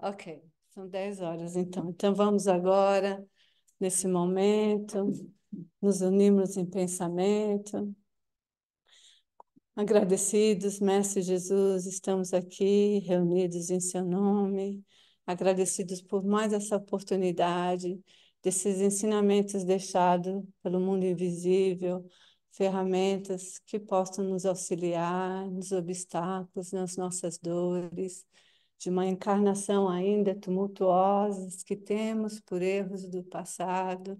Ok, são 10 horas então. Então vamos agora, nesse momento, nos unirmos em pensamento. Agradecidos, Mestre Jesus, estamos aqui reunidos em seu nome, agradecidos por mais essa oportunidade, desses ensinamentos deixados pelo mundo invisível, ferramentas que possam nos auxiliar nos obstáculos, nas nossas dores de uma encarnação ainda tumultuosa que temos por erros do passado.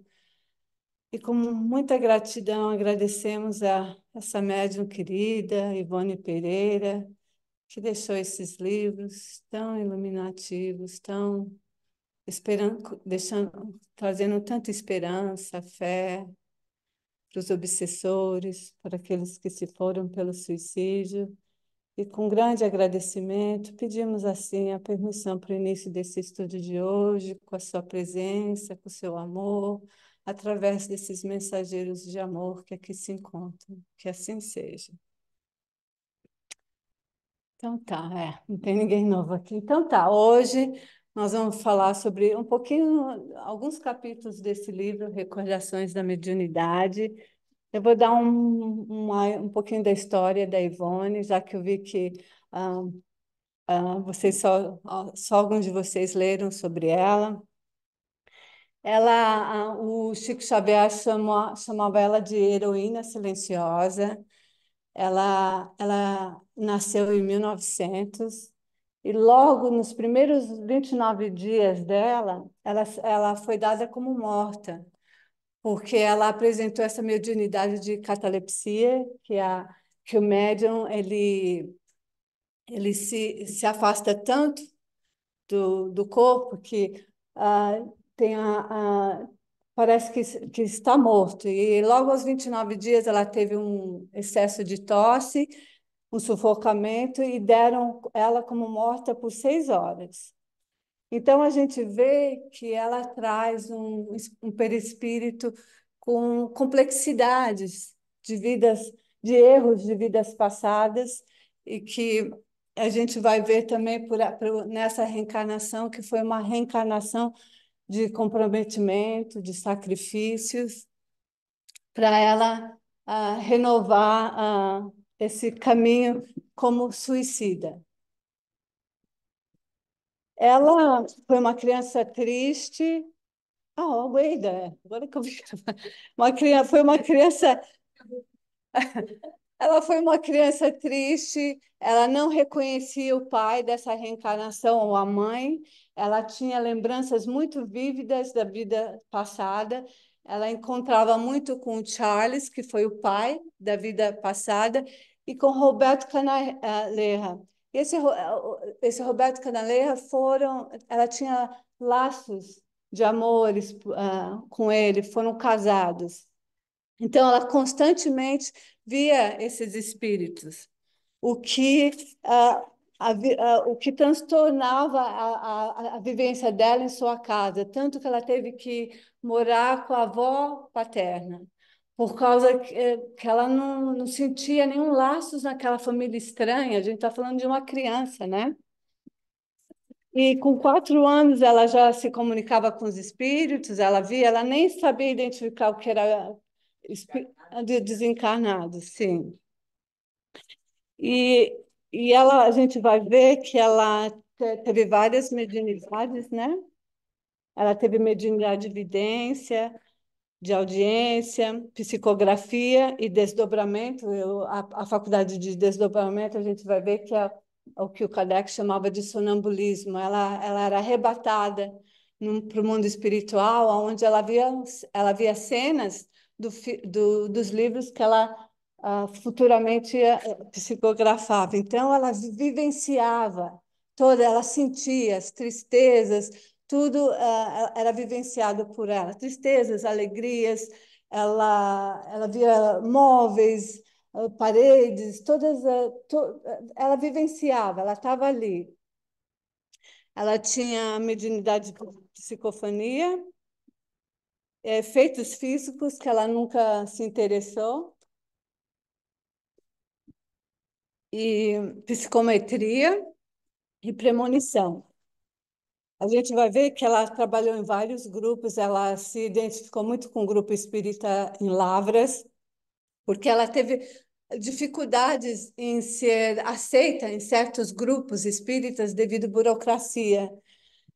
E com muita gratidão agradecemos a essa médium querida, Ivone Pereira, que deixou esses livros tão iluminativos, tão esperando, deixando, trazendo tanta esperança, fé para os obsessores, para aqueles que se foram pelo suicídio e com grande agradecimento, pedimos assim a permissão para o início desse estudo de hoje, com a sua presença, com o seu amor, através desses mensageiros de amor que aqui se encontram. Que assim seja. Então tá, é, não tem ninguém novo aqui. Então tá, hoje nós vamos falar sobre um pouquinho, alguns capítulos desse livro, Recordações da Mediunidade, eu vou dar um, um pouquinho da história da Ivone, já que eu vi que ah, ah, vocês só, só alguns de vocês leram sobre ela. Ela, ah, o Chico Xavier chamou, chamava ela de heroína silenciosa. Ela, ela nasceu em 1900 e logo nos primeiros 29 dias dela, ela, ela foi dada como morta porque ela apresentou essa mediunidade de catalepsia, que, é a, que o médium ele, ele se, se afasta tanto do, do corpo que uh, tem a, a, parece que, que está morto. E logo aos 29 dias ela teve um excesso de tosse, um sufocamento, e deram ela como morta por seis horas. Então, a gente vê que ela traz um, um perispírito com complexidades de vidas, de erros de vidas passadas, e que a gente vai ver também por, por, nessa reencarnação, que foi uma reencarnação de comprometimento, de sacrifícios, para ela ah, renovar ah, esse caminho como suicida. Ela foi uma criança triste. ah Oh, wait, agora que eu vi. Uma criança, foi uma criança. Ela foi uma criança triste, ela não reconhecia o pai dessa reencarnação ou a mãe, ela tinha lembranças muito vívidas da vida passada, ela encontrava muito com Charles, que foi o pai da vida passada, e com Roberto Canaleja, esse, é, esse Roberto Canaleira foram, ela tinha laços de amores uh, com ele, foram casados. Então, ela constantemente via esses espíritos, o que, uh, a, uh, o que transtornava a, a, a vivência dela em sua casa, tanto que ela teve que morar com a avó paterna por causa que, eh, que ela não, não sentia nenhum laço naquela família estranha. A gente está falando de uma criança, né? E com quatro anos ela já se comunicava com os espíritos, ela via, ela nem sabia identificar o que era desencarnado, desencarnado sim. E, e ela, a gente vai ver que ela teve várias mediunidades, né? Ela teve mediunidade de evidência, de audiência, psicografia e desdobramento. Eu, a, a, faculdade de desdobramento, a gente vai ver que é o que o Kardec chamava de sonambulismo. Ela, ela era arrebatada para o mundo espiritual, onde ela via, ela via cenas do, do, dos livros que ela uh, futuramente eh, psicografava. Então, ela vivenciava toda, ela sentia as tristezas, tudo uh, era vivenciado por ela, tristezas, alegrias, ela, ela via móveis, uh, paredes, todas, uh, to, ela vivenciava, ela estava ali. Ela tinha mediunidade de psicofonia, efeitos físicos que ela nunca se interessou, e psicometria e premonição a gente vai ver que ela trabalhou em vários grupos, ela se identificou muito com o grupo espírita em Lavras, porque ela teve dificuldades em ser aceita em certos grupos espíritas devido à burocracia.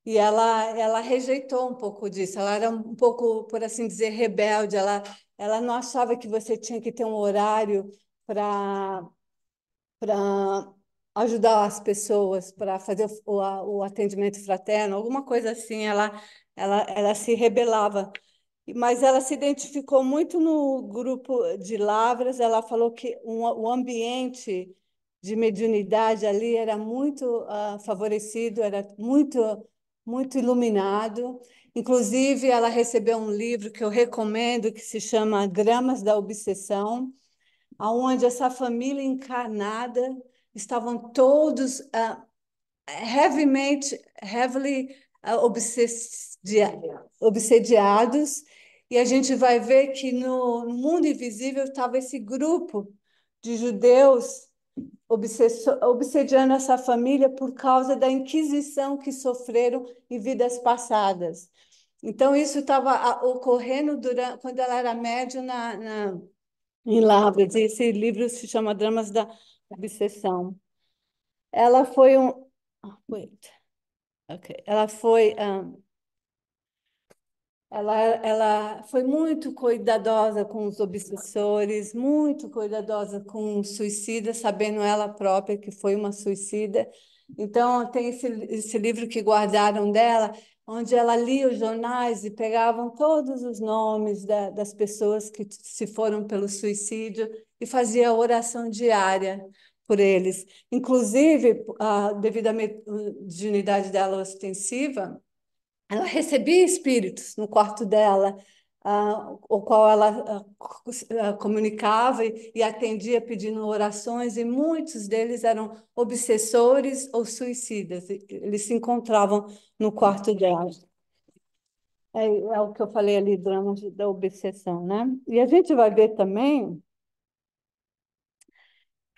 E ela, ela rejeitou um pouco disso, ela era um pouco, por assim dizer, rebelde, ela, ela não achava que você tinha que ter um horário para ajudar as pessoas para fazer o, o, atendimento fraterno, alguma coisa assim. Ela, ela, ela se rebelava. Mas ela se identificou muito no grupo de Lavras. Ela falou que um, o ambiente de mediunidade ali era muito uh, favorecido, era muito, muito iluminado. Inclusive, ela recebeu um livro que eu recomendo, que se chama Gramas da Obsessão, aonde essa família encarnada estavam todos uh, heavymente, heavily uh, ah, obsedia obsediados, e a gente vai ver que no mundo invisível estava esse grupo de judeus obsediando essa família por causa da inquisição que sofreram em vidas passadas. Então, isso estava ah, ocorrendo durante, quando ela era médium na, na, em Lavras. Esse livro se chama Dramas da obsessão. Ela foi um. Ah, wait. Ok. Ela foi. Um... Ela, ela foi muito cuidadosa com os obsessores, muito cuidadosa com suicida, sabendo ela própria que foi uma suicida. Então, tem esse, esse livro que guardaram dela, onde ela lia os jornais e pegavam todos os nomes da, das pessoas que se foram pelo suicídio e fazia oração diária por eles. Inclusive, devido à mediunidade dela ostensiva, ela recebia espíritos no quarto dela, uh, o qual ela uh, comunicava e, e atendia pedindo orações, e muitos deles eram obsessores ou suicidas. Eles se encontravam no quarto dela. É, é o que eu falei ali, drama da obsessão, né? E a gente vai ver também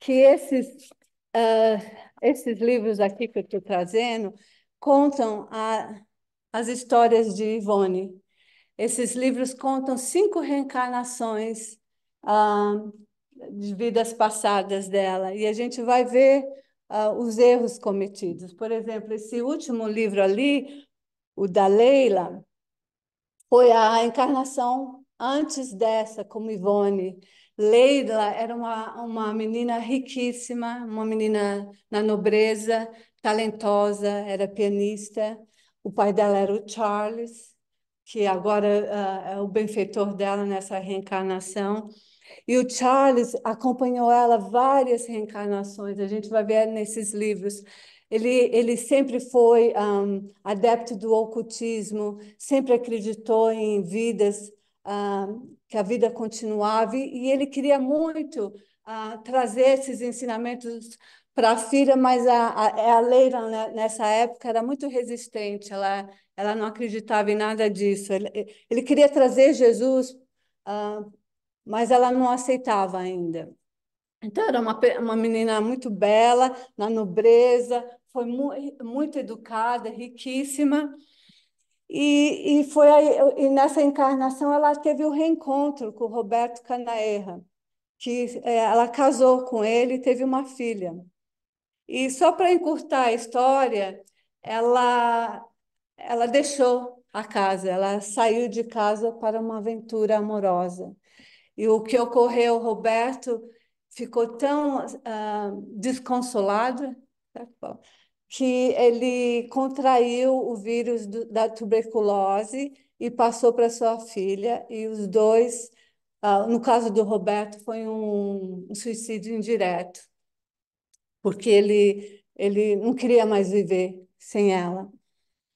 que esses, uh, esses livros aqui que eu estou trazendo contam a, as histórias de Ivone. Esses livros contam cinco reencarnações uh, de vidas passadas dela, e a gente vai ver uh, os erros cometidos. Por exemplo, esse último livro ali, o da Leila, foi a encarnação antes dessa, como Ivone. Leila era uma, uma menina riquíssima, uma menina na nobreza, talentosa, era pianista. O pai dela era o Charles, que agora uh, é o benfeitor dela nessa reencarnação. E o Charles acompanhou ela várias reencarnações, a gente vai ver nesses livros. Ele, ele sempre foi um, adepto do ocultismo, sempre acreditou em vidas ah, que a vida continuava e ele queria muito ah, trazer esses ensinamentos para a filha, mas a, a, é a Leila né, nessa época era muito resistente, ela, ela não acreditava em nada disso. Ele, ele queria trazer Jesus, ah, mas ela não aceitava ainda. Então, era uma, uma menina muito bela, na nobreza, foi mu muito educada, riquíssima, e, e foi aí, e nessa encarnação ela teve o um reencontro com o Roberto Canaerra, que é, ela casou com ele e teve uma filha. E só para encurtar a história, ela, ela deixou a casa, ela saiu de casa para uma aventura amorosa. E o que ocorreu, Roberto ficou tão uh, desconsolado né? que ele contraiu o vírus do, da tuberculose e passou para sua filha, e os dois, uh, no caso do Roberto, foi um, um suicídio indireto, porque ele, ele não queria mais viver sem ela.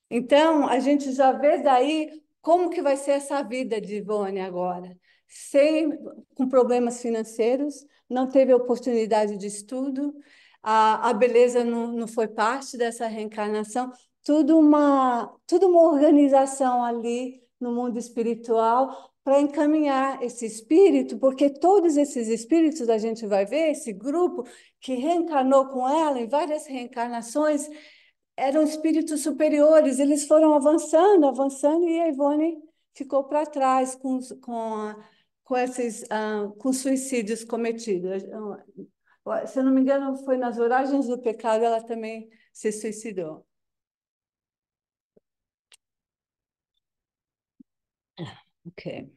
Então, a gente já vê daí como que vai ser essa vida de Ivone agora. Sem, com problemas financeiros, não teve oportunidade de estudo, a, a beleza não, não foi parte dessa reencarnação, tudo uma, tudo uma organização ali no mundo espiritual para encaminhar esse espírito, porque todos esses espíritos a gente vai ver, esse grupo que reencarnou com ela em várias reencarnações, eram espíritos superiores, eles foram avançando, avançando, e a Ivone ficou para trás com, com, a, com esses uh, com suicídios cometidos se eu não me engano, foi nas Oragens do Pecado, ela também se suicidou. Ok.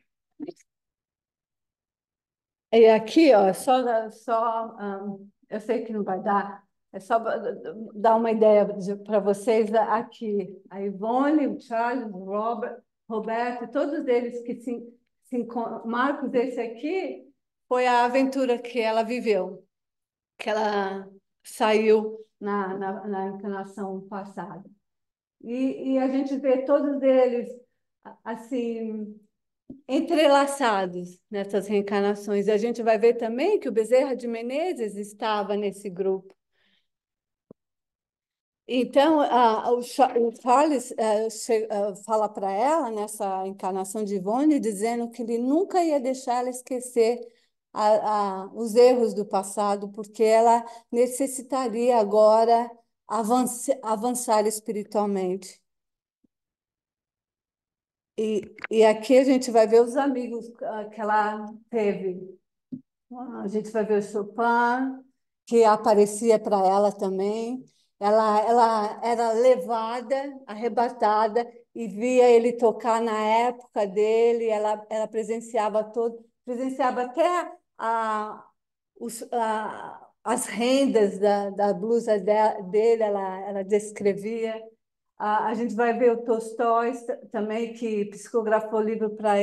E aqui, ó, só, só um, eu sei que não vai dar, é só dar uma ideia para vocês é, aqui. A Ivone, o Charles, o Robert, Roberto, todos eles que se, se Marcos, esse aqui, foi a aventura que ela viveu que ela saiu na, na, na encarnação passada. E, e a gente vê todos eles assim entrelaçados nessas reencarnações. a gente vai ver também que o Bezerra de Menezes estava nesse grupo. Então, o Charles eh, eh, fala para ela, nessa encarnação de Ivone, dizendo que ele nunca ia deixar ela esquecer a, a, os erros do passado, porque ela necessitaria agora avançar, avançar espiritualmente. E, e aqui a gente vai ver os amigos ah, que ela teve. Ah, a gente vai ver o Chopin, que aparecia para ela também. Ela, ela era levada, arrebatada, e via ele tocar na época dele, ela, ela presenciava todo, presenciava até a, os, a, as rendas da, da blusa dele, ela, ela descrevia. A, a gente vai ver o Tolstói também, que psicografou o livro pra,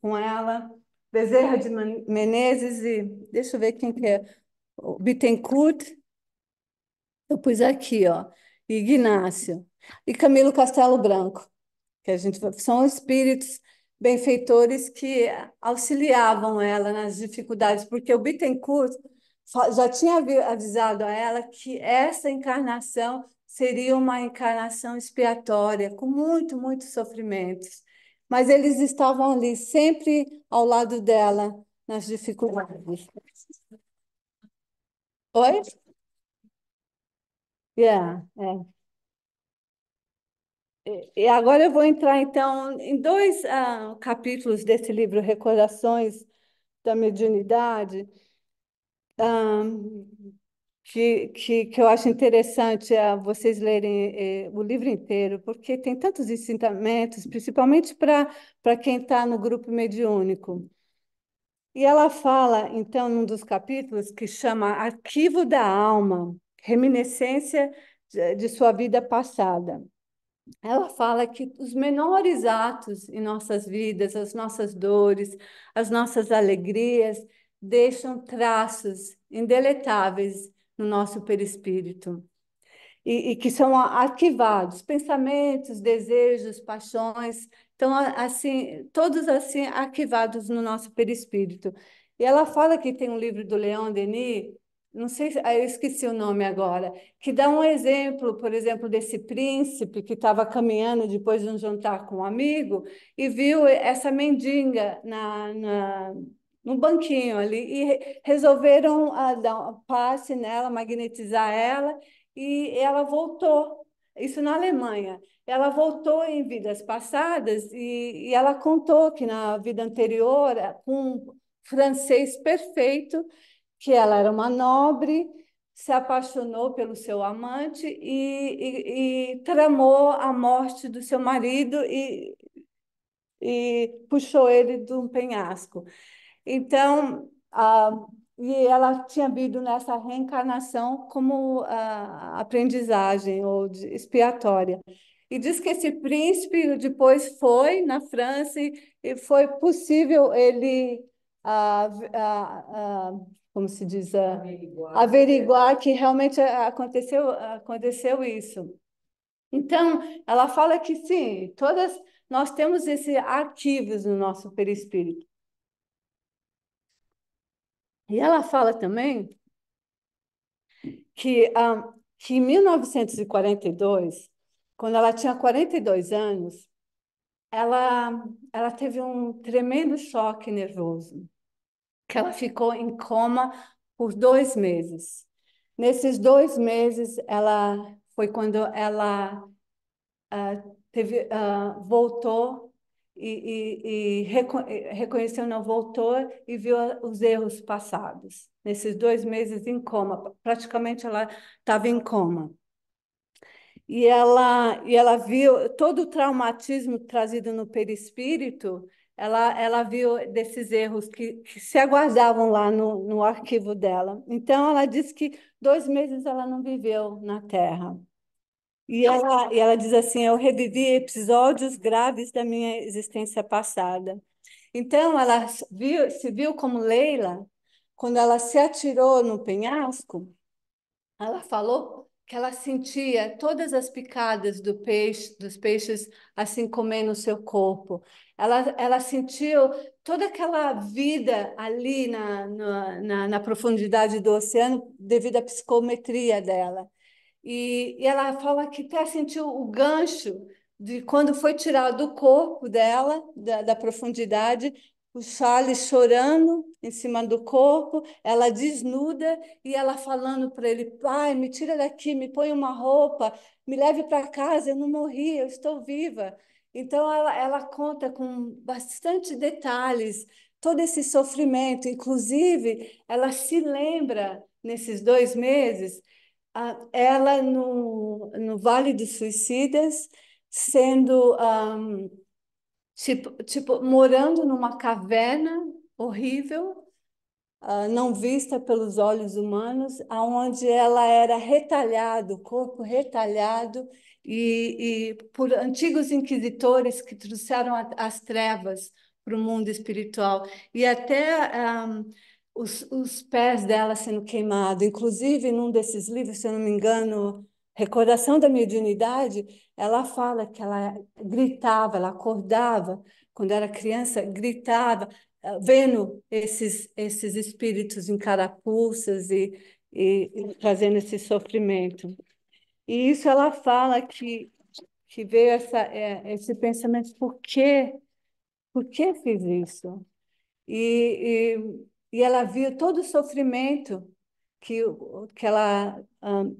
com ela. Bezerra de Menezes e... Deixa eu ver quem que é. O Bittencourt. Eu pus aqui, ó. Ignácio. E Camilo Castelo Branco, que a gente... São espíritos benfeitores que auxiliavam ela nas dificuldades, porque o Bittencourt já tinha avisado a ela que essa encarnação seria uma encarnação expiatória, com muito, muito sofrimentos. Mas eles estavam ali, sempre ao lado dela, nas dificuldades. Oi? Yeah, é. E agora eu vou entrar, então, em dois ah, capítulos desse livro, Recordações da Mediunidade, ah, que, que, que eu acho interessante ah, vocês lerem eh, o livro inteiro, porque tem tantos ensinamentos, principalmente para quem está no grupo mediúnico. E ela fala, então, num dos capítulos que chama Arquivo da Alma, Reminiscência de, de Sua Vida Passada ela fala que os menores atos em nossas vidas, as nossas dores, as nossas alegrias, deixam traços indeletáveis no nosso perispírito. E, e que são arquivados, pensamentos, desejos, paixões, estão assim, todos assim arquivados no nosso perispírito. E ela fala que tem um livro do Leon Denis não sei, ah, eu esqueci o nome agora, que dá um exemplo, por exemplo, desse príncipe que estava caminhando depois de um jantar com um amigo e viu essa mendiga na, na no banquinho ali e resolveram ah, dar um passe nela, magnetizar ela e ela voltou. Isso na Alemanha. Ela voltou em vidas passadas e, e ela contou que na vida anterior, ah, com um francês perfeito, que ela era uma nobre, se apaixonou pelo seu amante e, e, e tramou a morte do seu marido e, e puxou ele de um penhasco. Então, ah, e ela tinha vindo nessa reencarnação como ah, aprendizagem ou de, expiatória. E diz que esse príncipe depois foi na França e foi possível ele ah, ah, como se diz, a, averiguar, que realmente aconteceu, aconteceu isso. Então, ela fala que sim, todas nós temos esses arquivos no nosso perispírito. E ela fala também que, um, ah, que em 1942, quando ela tinha 42 anos, ela, ela teve um tremendo choque nervoso que ela ficou em coma por dois meses. Nesses dois meses, ela foi quando ela uh, teve, uh, voltou e, e, e reconheceu, não voltou e viu os erros passados. Nesses dois meses em coma, praticamente ela estava em coma. E ela, e ela viu todo o traumatismo trazido no perispírito, ela, ela viu desses erros que, que se aguardavam lá no, no arquivo dela. Então, ela disse que dois meses ela não viveu na Terra. E ela, e ela diz assim: Eu revivi episódios graves da minha existência passada. Então, ela viu, se viu como Leila, quando ela se atirou no penhasco, ela falou que ela sentia todas as picadas do peixe, dos peixes assim comendo o seu corpo. Ela, ela sentiu toda aquela vida ali na, na, na profundidade do oceano devido à psicometria dela. E, e ela fala que até sentiu o gancho de quando foi tirado do corpo dela, da, da profundidade, o Charles chorando em cima do corpo, ela desnuda e ela falando para ele: pai, me tira daqui, me põe uma roupa, me leve para casa, eu não morri, eu estou viva. Então, ela, ela conta com bastante detalhes todo esse sofrimento. Inclusive, ela se lembra, nesses dois meses, ela no, no Vale dos Suicidas, sendo. Um, Tipo, tipo morando numa caverna horrível, uh, não vista pelos olhos humanos, aonde ela era retalhado, corpo retalhado, e, e por antigos inquisitores que trouxeram a, as trevas para o mundo espiritual. E até um, os, os pés dela sendo queimados. Inclusive, num desses livros, se eu não me engano, Recordação da mediunidade, ela fala que ela gritava, ela acordava, quando era criança, gritava, eh, vendo esses, esses espíritos em carapuças e, e, e trazendo esse sofrimento. E isso ela fala que, que veio essa, é, esse pensamento, por quê? Por que fiz isso? E, e, e ela via todo o sofrimento que, que ela um,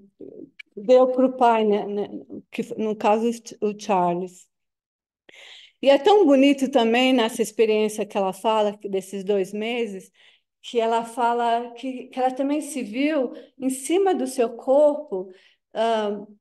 deu para o pai, né, né que no caso o Charles. E é tão bonito também nessa experiência que ela fala, desses dois meses, que ela fala que, que ela também se viu em cima do seu corpo, uh,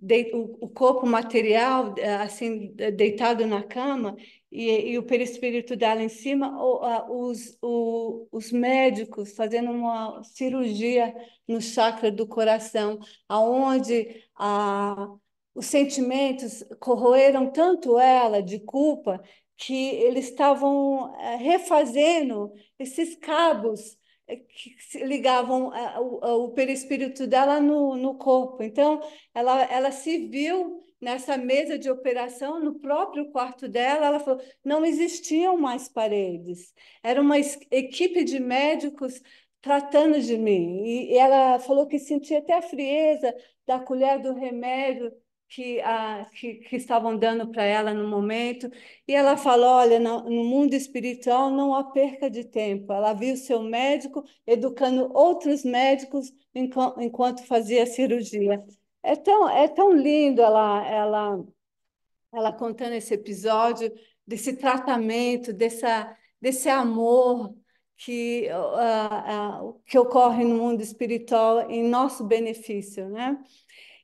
de, o, o, corpo material eh, assim deitado na cama e, e o perispírito dela em cima, ou, os, o, os médicos fazendo uma cirurgia no chakra do coração, aonde a, os sentimentos corroeram tanto ela de culpa que eles estavam eh, refazendo esses cabos é que ligavam é, o, é, o perispírito dela no, no corpo. Então, ela, ela se viu nessa mesa de operação, no próprio quarto dela, ela falou: não existiam mais paredes. Era uma equipe de médicos tratando de mim. E, e ela falou que sentia até a frieza da colher do remédio que, a, que, que estavam dando para ela no momento. E ela falou: olha, no, no mundo espiritual não há perca de tempo. Ela viu seu médico educando outros médicos enquanto, enquanto fazia cirurgia. É tão, é tão lindo ela, ela, ela contando esse episódio, desse tratamento, dessa, desse amor que, uh, uh, que ocorre no mundo espiritual em nosso benefício, né?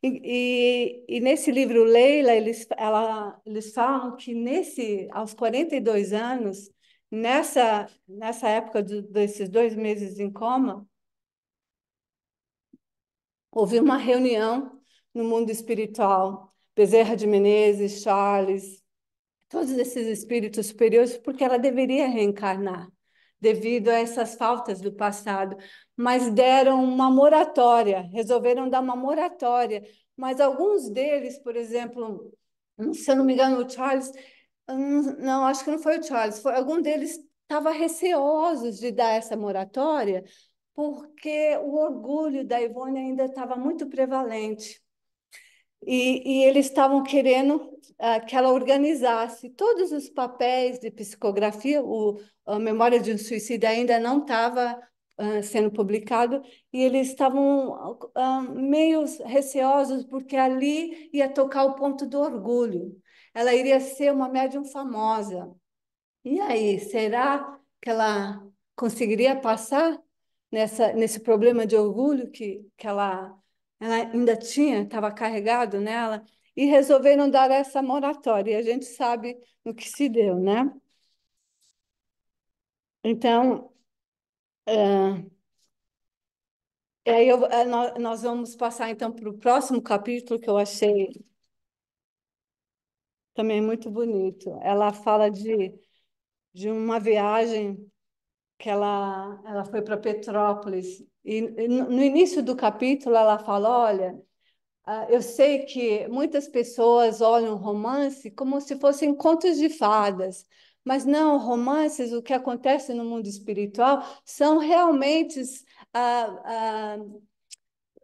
E, e, nesse livro Leila, eles, ela, eles falam que nesse, aos 42 anos, nessa, nessa época do, desses dois meses em coma, houve uma reunião no mundo espiritual. Bezerra de Menezes, Charles, todos esses espíritos superiores, porque ela deveria reencarnar devido a essas faltas do passado mas deram uma moratória, resolveram dar uma moratória. Mas alguns deles, por exemplo, se eu não me engano, o Charles, não, acho que não foi o Charles, foi, algum deles estava receosos de dar essa moratória, porque o orgulho da Ivone ainda estava muito prevalente. E, e eles estavam querendo uh, que ela organizasse todos os papéis de psicografia, o, a memória de um suicídio ainda não estava sendo publicado e eles estavam uh, meio receosos porque ali ia tocar o ponto do orgulho. Ela iria ser uma médium famosa. E aí, será que ela conseguiria passar nessa, nesse problema de orgulho que, que ela, ela ainda tinha, estava carregado nela? E resolveram dar essa moratória. E a gente sabe no que se deu, né? Então, Uh, aí eu, ah, nós vamos passar então para o próximo capítulo que eu achei também muito bonito. Ela fala de, de uma viagem que ela, ela foi para Petrópolis. E, e no início do capítulo ela fala: Olha, ah, eu sei que muitas pessoas olham romance como se fossem contos de fadas. Mas não, romances, o que acontece no mundo espiritual, são realmente ah, ah,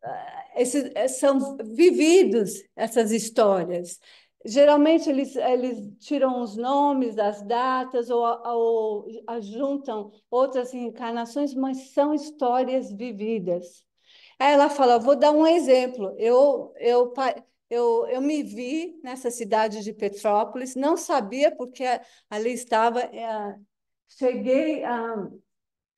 ah, esses, eh, são vividos essas histórias. Geralmente eles, eles tiram os nomes, as datas, ou, ou juntam outras encarnações mas são histórias vividas. Aí ela fala, vou dar um exemplo. Eu, eu eu, eu me vi nessa cidade de Petrópolis, não sabia porque ali estava. É, cheguei a, ah,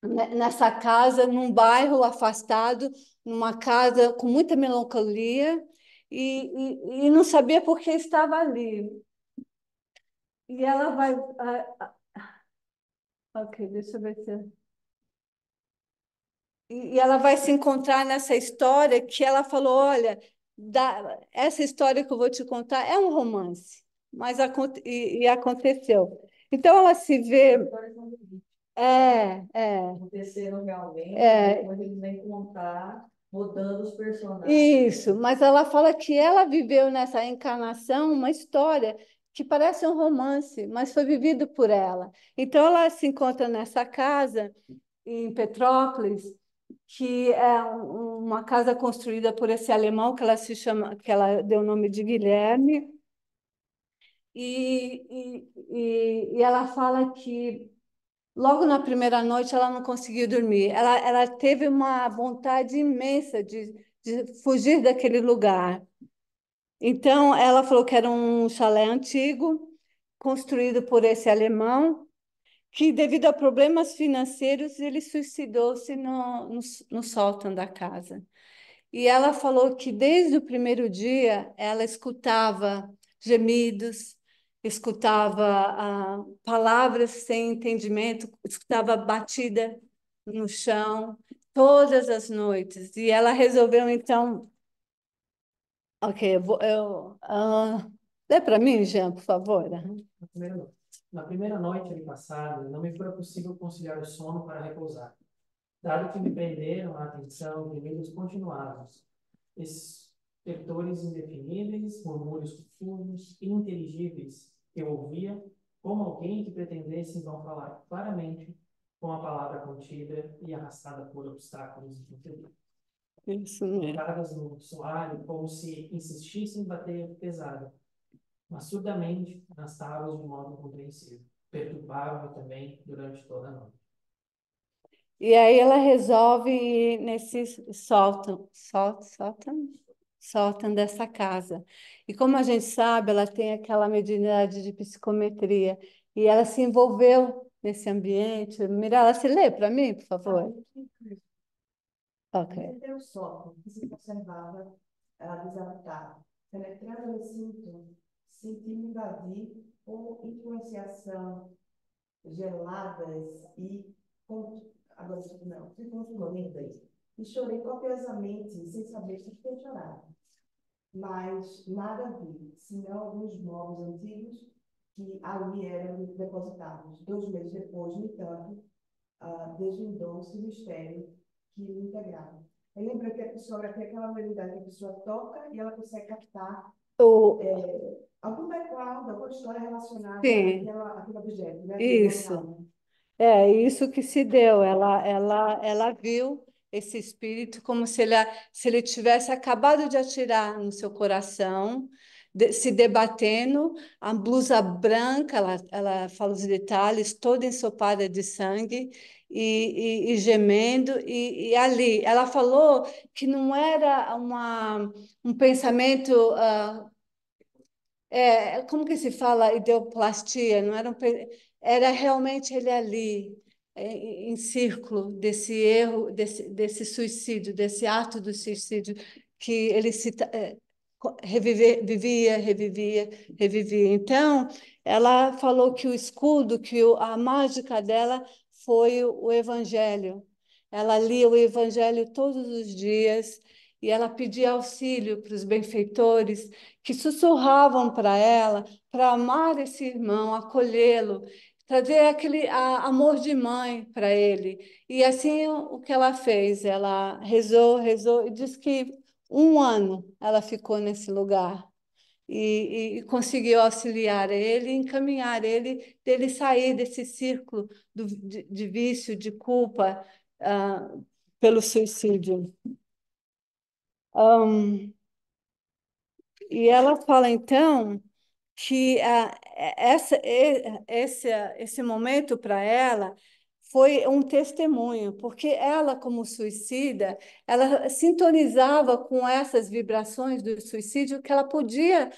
nessa casa, num bairro afastado, numa casa com muita melancolia, e, e, e não sabia por que estava ali. E ela vai. A, ah, a, ah, ok, deixa eu ver se e ela vai se encontrar nessa história que ela falou: olha, da, essa história que eu vou te contar é um romance, mas e, e aconteceu. Então ela se vê. É, é. Aconteceram realmente, é. depois eles vêm contar, mudando os personagens. Isso, mas ela fala que ela viveu nessa encarnação uma história que parece um romance, mas foi vivido por ela. Então ela se encontra nessa casa em Petrópolis que é uma casa construída por esse alemão que ela se chama, que ela deu o nome de Guilherme. E, e, e ela fala que logo na primeira noite ela não conseguiu dormir. Ela, ela teve uma vontade imensa de, de fugir daquele lugar. Então ela falou que era um chalé antigo construído por esse alemão que devido a problemas financeiros ele suicidou-se no, no, no sótão da casa. E ela falou que desde o primeiro dia ela escutava gemidos, escutava ah, palavras sem entendimento, escutava batida no chão todas as noites. E ela resolveu então, ok, eu, vou, eu dê ah, para mim, Jean, por favor. Não. Na primeira noite ali passada, não me foi possível conciliar o sono para repousar, dado que me prenderam a atenção gemidos continuados, estertores indefiníveis, murmúrios confusos, ininteligíveis, eu ouvia como alguém que pretendesse não falar claramente com a palavra contida e arrastada por obstáculos e conteúdo. Isso mesmo. Jogadas no soalho, como se insistissem em bater pesado, mas surdamente nas tábuas de modo compreensível. Perturbava também durante toda a noite. E aí ela resolve ir nesse sótão, sótão, sótão dessa casa. E como a gente sabe, ela tem aquela mediunidade de psicometria e ela se envolveu nesse ambiente. Mirala, se lê para mim, por favor. Ah, ok. Deu sótão que se conservava ela penetrando no recinto sentindo invadir ou influenciação geladas e. Agora, não, ficou E chorei copiosamente, sem saber se tinha chorado. Mas nada vi, senão alguns móveis antigos que ali eram depositados. Dois meses depois, no entanto, uh, ah, desvendou-se o mistério que me integrava. Eu lembro que a pessoa tem aquela habilidade que a pessoa toca e ela consegue captar. O... É, algum background, alguma história relacionada Sim. àquela, objeto, né? Isso. Né? É isso que se deu. Ela, ela, ela viu esse espírito como se ele, se ele tivesse acabado de atirar no seu coração, de, se debatendo, a blusa branca, ela, ela fala os detalhes, toda ensopada de sangue e, e, e gemendo. E, e, ali, ela falou que não era uma, um pensamento uh, é, como que se fala ideoplastia? Não era, um, era realmente ele ali, é, em, em círculo desse erro, desse, desse suicídio, desse ato do suicídio que ele se, é, vivia, revivia, revivia. Então, ela falou que o escudo, que o, a mágica dela foi o Evangelho. Ela lia o Evangelho todos os dias e ela pedia auxílio para os benfeitores que sussurravam para ela para amar esse irmão, acolhê-lo, trazer aquele a, amor de mãe para ele. E assim o que ela fez, ela rezou, rezou e diz que um ano ela ficou nesse lugar. E, e, e, conseguiu auxiliar ele, encaminhar ele, dele sair desse círculo do, de, de, vício, de culpa uh, pelo suicídio. Um, e ela fala então que a, ah, é, essa, esse, esse momento para ela foi um testemunho, porque ela, como suicida, ela sintonizava com essas vibrações do suicídio que ela podia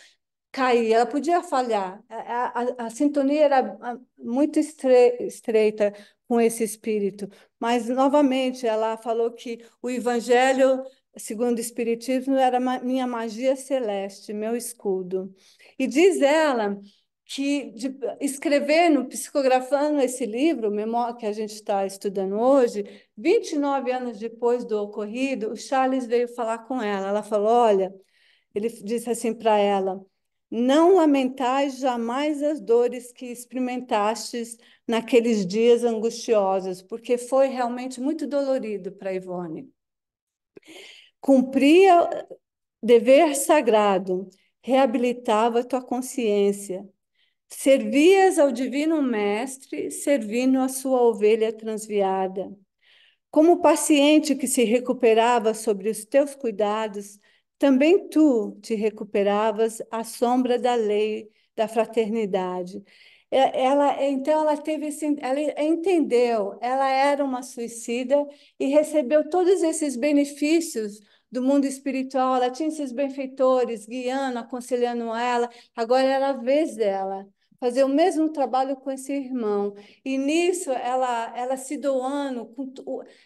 cair, ela podia falhar. A, a, a sintonia era ah, muito estre, estreita com esse espírito. Mas, novamente, ela falou que o evangelho segundo o Espiritismo, era minha magia celeste, meu escudo. E diz ela que de, escrevendo, psicografando esse livro, Memória que a gente está estudando hoje, 29 anos depois do ocorrido, o Charles veio falar com ela. Ela falou: Olha, ele disse assim para ela. Não lamentais jamais as dores que experimentastes naqueles dias angustiosos, porque foi realmente muito dolorido para Ivone cumpria dever sagrado, reabilitava tua consciência. Servias ao Divino Mestre, servindo a sua ovelha transviada. Como paciente que se recuperava sobre os teus cuidados, também tu te recuperavas à sombra da lei da fraternidade. Ela, então ela teve esse, ela entendeu, ela era uma suicida e recebeu todos esses benefícios do mundo espiritual, ela tinha esses benfeitores guiando, aconselhando ela, agora era a vez dela fazer o mesmo trabalho com esse irmão. E nisso ela ela se doando,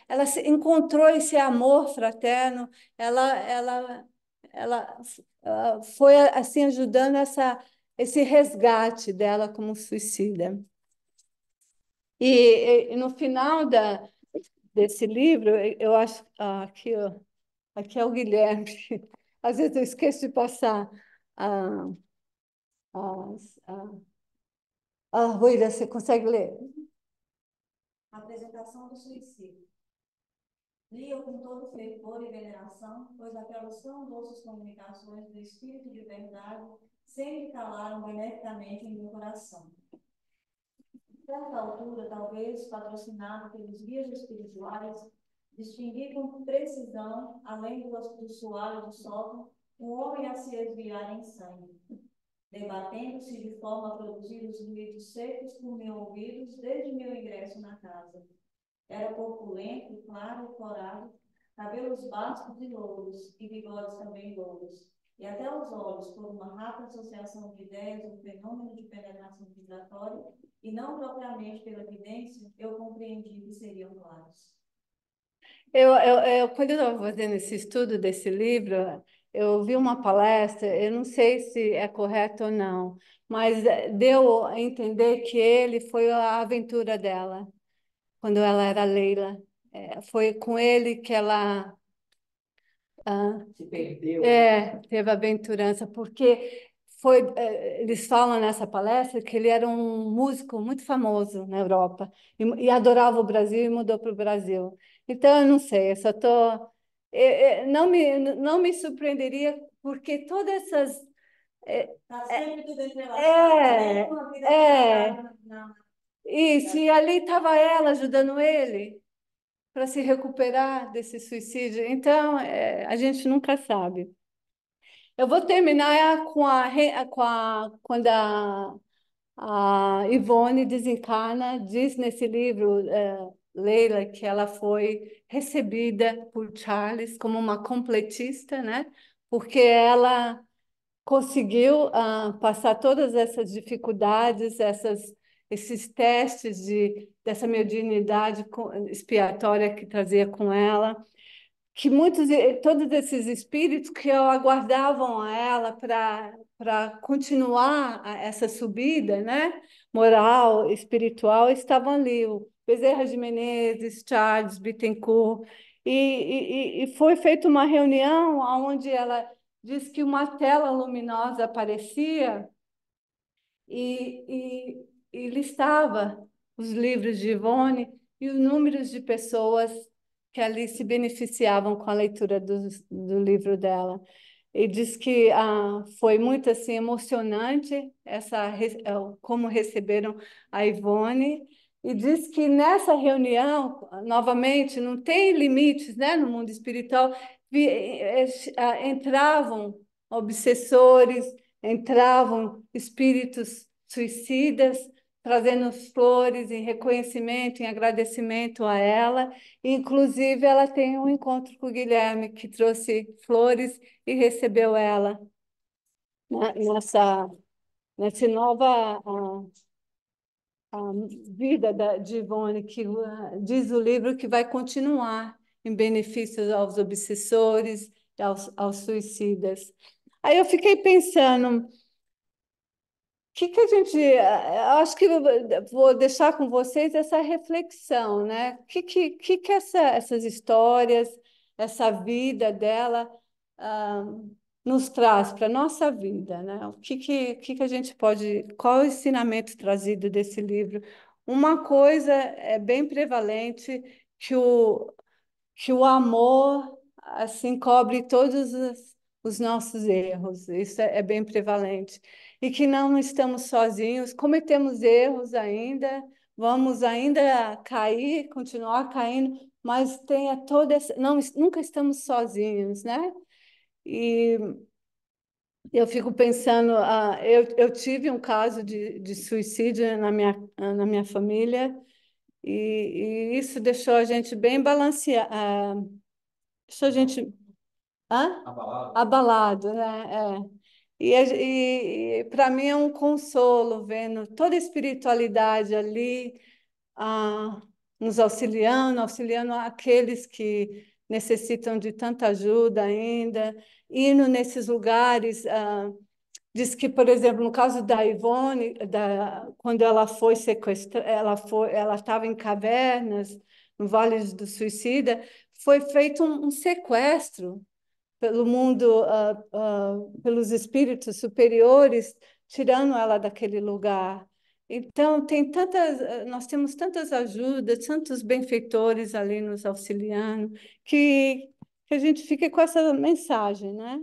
ela encontrou esse amor fraterno, ela ela ela, ela foi assim ajudando essa esse resgate dela como suicida. E, e no final da, desse livro, eu acho ah, Aqui é o Guilherme. Às vezes eu esqueço de passar a, ah, a, a Ruíra, você consegue ler? A apresentação do suicídio. Lia com todo fervor e veneração, pois aquelas são doces comunicações do Espírito de Verdade sempre calaram beneficamente em meu coração. Certa altura, talvez patrocinado pelos guias espirituais, distinguir com precisão, além do, do do sótão, um homem a se esviar em sangue. Debatendo-se de forma a produzir os gritos secos por meus ouvidos desde meu ingresso na casa. Era corpulento, claro, corado, cabelos bastos e louros, e bigodes também louros, e até os olhos, por uma rápida associação de ideias, um fenômeno de penetração vibratória, e não propriamente pela evidência, eu compreendi que seriam claros. Eu, eu, eu quando eu estava fazendo esse estudo desse livro, eu ouvi uma palestra, eu não sei se é correto ou não, mas eh, deu a entender que ele foi a aventura dela, quando ela era Leila. É, foi com ele que ela ah, se perdeu. É, né? teve aventurança, porque foi, eh, eles falam nessa palestra que ele era um músico muito famoso na Europa e, e adorava o Brasil e mudou para o Brasil. Então, eu não sei, eu só estou. É, é, não me, não me surpreenderia, porque todas essas. Está é, sempre tudo entrelaçado. É, tá é. é. Isso, e ali estava ela ajudando ele para se recuperar desse suicídio. Então, é, a gente nunca sabe. Eu vou terminar com a, com a quando a, a Ivone desencarna, diz nesse livro, é, Leila, que ela foi recebida por Charles como uma completista, né? Porque ela conseguiu uh, passar todas essas dificuldades, essas, esses testes de, dessa mediunidade expiatória que trazia com ela, que muitos, todos esses espíritos que aguardavam a ela para continuar essa subida, né? Moral, espiritual, estavam ali. Bezerra de Menezes, Charles Bittencourt, e, e, e foi feita uma reunião onde ela disse que uma tela luminosa aparecia e, e, e listava os livros de Ivone e os números de pessoas que ali se beneficiavam com a leitura do, do livro dela. E diz que ah, foi muito assim emocionante essa eh, como receberam a Ivone e diz que nessa reunião, novamente, não tem limites né, no mundo espiritual, eh, eh, ah, entravam obsessores, entravam espíritos suicidas, trazendo flores em reconhecimento, em agradecimento a ela. Inclusive, ela tem um encontro com o Guilherme, que trouxe flores e recebeu ela nessa, nessa nova. Uh, a vida da, de Ivone, que ah, diz o livro que vai continuar em benefício aos obsessores, aos, aos suicidas. Aí eu fiquei pensando, o que, que a gente. Ah, acho que vou deixar com vocês essa reflexão, né? O que, que, que, que essa, essas histórias, essa vida dela. Uh, nos traz para a nossa vida, né? O que que, que que a gente pode, qual o ensinamento trazido desse livro? Uma coisa é bem prevalente que o que o amor assim cobre todos os, os nossos erros. Isso é, é bem prevalente e que não estamos sozinhos, cometemos erros ainda, vamos ainda cair, continuar caindo, mas tenha toda essa, não nunca estamos sozinhos, né? E eu fico pensando, ah, eu, eu tive um caso de, de suicídio na minha, na minha família, e, e isso deixou a gente bem balanceado, ah, deixou a gente ah? abalado, abalado né? É. E, e, para mim é um consolo vendo toda a espiritualidade ali ah, nos auxiliando, auxiliando aqueles que necessitam de tanta ajuda ainda, indo nesses lugares. Ah, diz que, por exemplo, no caso da Ivone, da, quando ela foi sequestrada, ela foi, ela estava em cavernas no Vale do Suicida, foi feito um, um sequestro pelo mundo, uh, uh, pelos espíritos superiores, tirando ela daquele lugar. Então, tem tantas, eh, nós temos tantas ajudas, tantos benfeitores ali nos auxiliando, que, que a gente fica com essa mensagem, né?